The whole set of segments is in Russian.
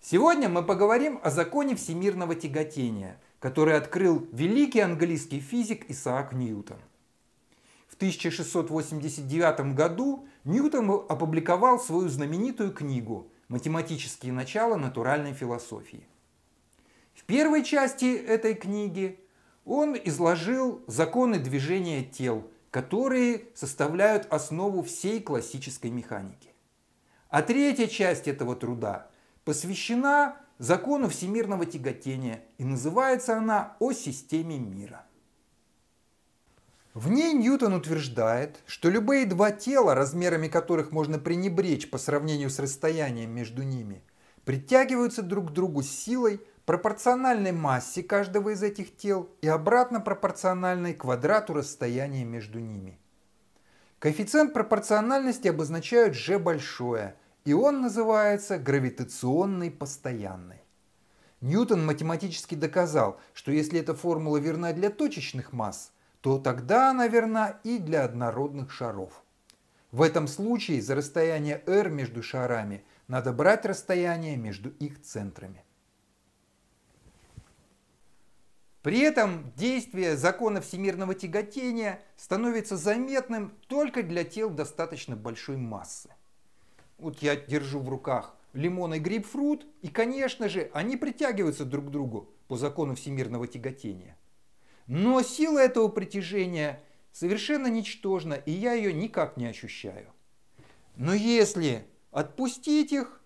Сегодня мы поговорим о законе всемирного тяготения, который открыл великий английский физик Исаак Ньютон. В 1689 году Ньютон опубликовал свою знаменитую книгу «Математические начала натуральной философии». В первой части этой книги он изложил законы движения тел, которые составляют основу всей классической механики. А третья часть этого труда посвящена закону всемирного тяготения и называется она «О системе мира». В ней Ньютон утверждает, что любые два тела, размерами которых можно пренебречь по сравнению с расстоянием между ними, притягиваются друг к другу силой – пропорциональной массе каждого из этих тел и обратно пропорциональной квадрату расстояния между ними. Коэффициент пропорциональности обозначают g большое, и он называется гравитационной постоянной. Ньютон математически доказал, что если эта формула верна для точечных масс, то тогда она верна и для однородных шаров. В этом случае за расстояние r между шарами надо брать расстояние между их центрами. При этом действие закона всемирного тяготения становится заметным только для тел достаточно большой массы. Вот я держу в руках лимон и грейпфрут, и, конечно же, они притягиваются друг к другу по закону всемирного тяготения. Но сила этого притяжения совершенно ничтожна, и я ее никак не ощущаю. Но если отпустить их,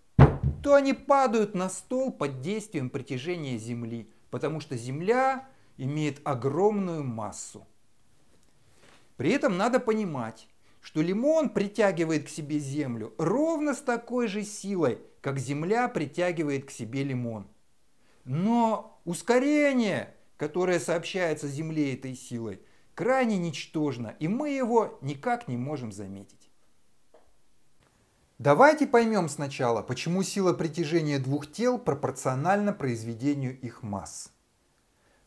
то они падают на стол под действием притяжения Земли – потому что Земля имеет огромную массу. При этом надо понимать, что лимон притягивает к себе землю ровно с такой же силой, как земля притягивает к себе лимон. Но ускорение, которое сообщается земле этой силой, крайне ничтожно, и мы его никак не можем заметить. Давайте поймем сначала, почему сила притяжения двух тел пропорциональна произведению их масс.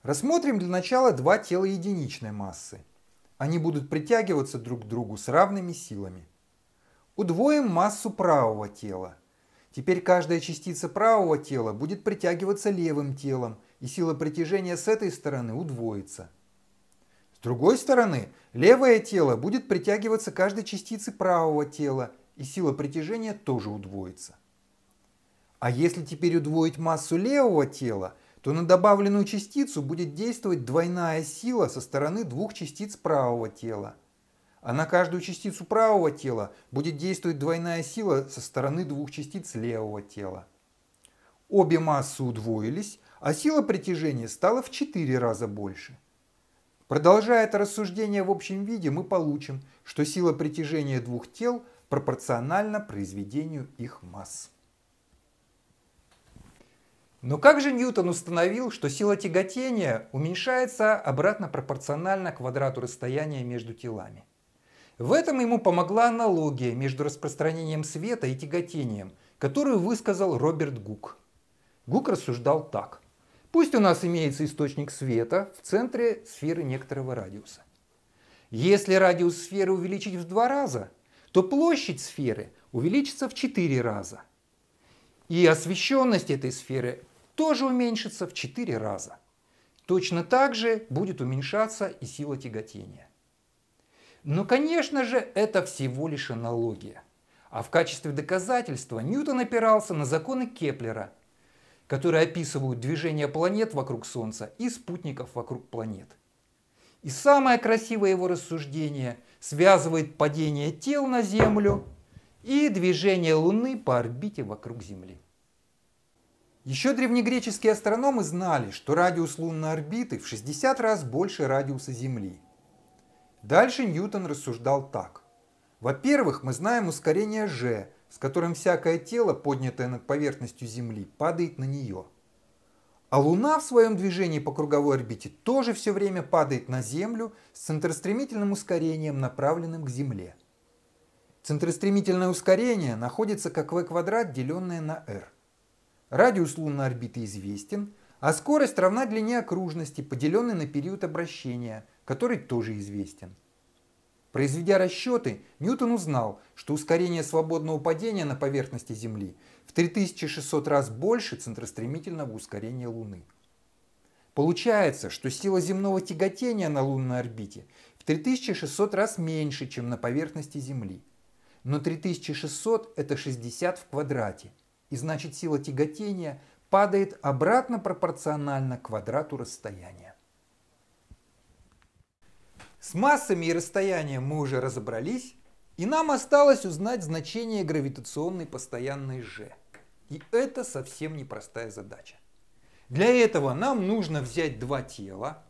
Рассмотрим для начала два тела единичной массы. Они будут притягиваться друг к другу с равными силами. Удвоим массу правого тела. Теперь каждая частица правого тела будет притягиваться левым телом, и сила притяжения с этой стороны удвоится. С другой стороны, левое тело будет притягиваться каждой частице правого тела, и сила притяжения тоже удвоится. А если теперь удвоить массу левого тела, то на добавленную частицу будет действовать двойная сила со стороны двух частиц правого тела. А на каждую частицу правого тела будет действовать двойная сила со стороны двух частиц левого тела. Обе массы удвоились, а сила притяжения стала в 4 раза больше. Продолжая это рассуждение в общем виде, мы получим, что сила притяжения двух тел пропорционально произведению их масс. Но как же Ньютон установил, что сила тяготения уменьшается обратно пропорционально квадрату расстояния между телами? В этом ему помогла аналогия между распространением света и тяготением, которую высказал Роберт Гук. Гук рассуждал так. Пусть у нас имеется источник света в центре сферы некоторого радиуса. Если радиус сферы увеличить в два раза, то площадь сферы увеличится в 4 раза. И освещенность этой сферы тоже уменьшится в 4 раза. Точно так же будет уменьшаться и сила тяготения. Но, конечно же, это всего лишь аналогия. А в качестве доказательства Ньютон опирался на законы Кеплера, которые описывают движение планет вокруг Солнца и спутников вокруг планет. И самое красивое его рассуждение – связывает падение тел на Землю и движение Луны по орбите вокруг Земли. Еще древнегреческие астрономы знали, что радиус лунной орбиты в 60 раз больше радиуса Земли. Дальше Ньютон рассуждал так. Во-первых, мы знаем ускорение g, с которым всякое тело, поднятое над поверхностью Земли, падает на нее – а Луна в своем движении по круговой орбите тоже все время падает на Землю с центростремительным ускорением, направленным к Земле. Центростремительное ускорение находится как v квадрат, деленное на r. Радиус лунной орбиты известен, а скорость равна длине окружности, поделенной на период обращения, который тоже известен. Произведя расчеты, Ньютон узнал, что ускорение свободного падения на поверхности Земли в 3600 раз больше центростремительного ускорения Луны. Получается, что сила земного тяготения на лунной орбите в 3600 раз меньше, чем на поверхности Земли. Но 3600 – это 60 в квадрате, и значит сила тяготения падает обратно пропорционально квадрату расстояния. С массами и расстоянием мы уже разобрались, и нам осталось узнать значение гравитационной постоянной G. И это совсем непростая задача. Для этого нам нужно взять два тела,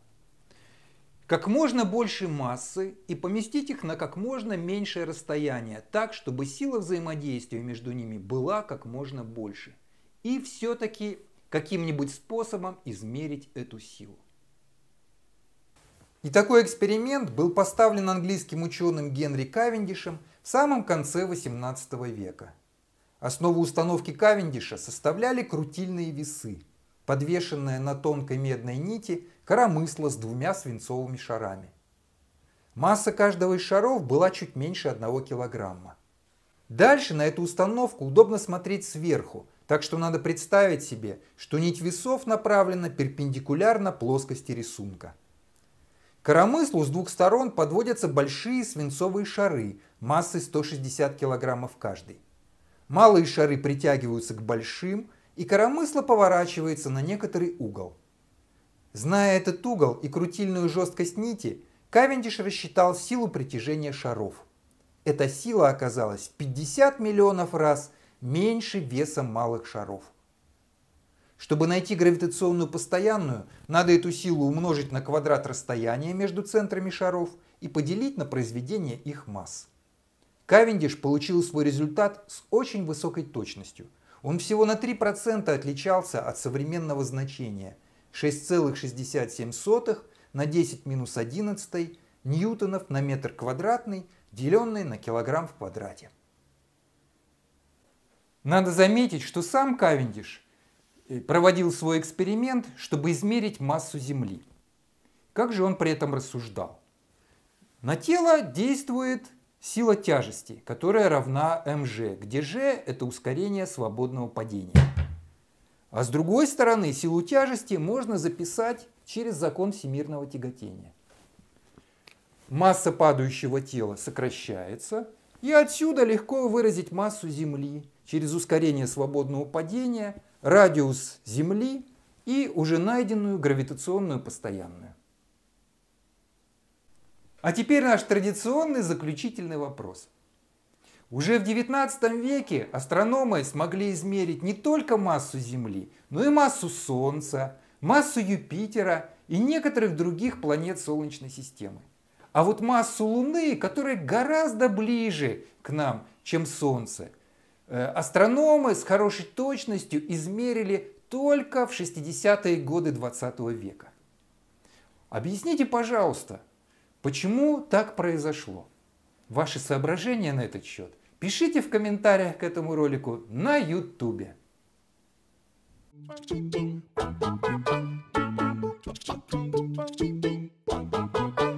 как можно больше массы и поместить их на как можно меньшее расстояние, так, чтобы сила взаимодействия между ними была как можно больше. И все-таки каким-нибудь способом измерить эту силу. И такой эксперимент был поставлен английским ученым Генри Кавендишем в самом конце XVIII века. Основу установки Кавендиша составляли крутильные весы, подвешенное на тонкой медной нити коромысло с двумя свинцовыми шарами. Масса каждого из шаров была чуть меньше 1 килограмма. Дальше на эту установку удобно смотреть сверху, так что надо представить себе, что нить весов направлена перпендикулярно плоскости рисунка – Коромыслу с двух сторон подводятся большие свинцовые шары массой 160 кг каждый. Малые шары притягиваются к большим, и коромысло поворачивается на некоторый угол. Зная этот угол и крутильную жесткость нити, Кавендиш рассчитал силу притяжения шаров. Эта сила оказалась 50 миллионов раз меньше веса малых шаров. Чтобы найти гравитационную постоянную, надо эту силу умножить на квадрат расстояния между центрами шаров и поделить на произведение их масс. Кавендиш получил свой результат с очень высокой точностью. Он всего на 3% отличался от современного значения 6,67 на 10 минус 11 ньютонов на метр квадратный, деленный на килограмм в квадрате. Надо заметить, что сам Кавендиш – Э, проводил свой эксперимент, чтобы измерить массу Земли. Как же он при этом рассуждал? На тело действует сила тяжести, которая равна mg, где g – это ускорение свободного падения. А с другой стороны, силу тяжести можно записать через закон всемирного тяготения. Масса падающего тела сокращается, и отсюда легко выразить массу Земли через ускорение свободного падения – радиус Земли и уже найденную гравитационную постоянную. А теперь наш традиционный заключительный вопрос. Уже в XIX веке астрономы смогли измерить не только массу Земли, но и массу Солнца, массу Юпитера и некоторых других планет Солнечной системы. А вот массу Луны, которая гораздо ближе к нам, чем Солнце – Э, астрономы с хорошей точностью измерили только в 60-е годы 20 века. Объясните, пожалуйста, почему так произошло? Ваши соображения на этот счет пишите в комментариях к этому ролику на YouTube. Thank you.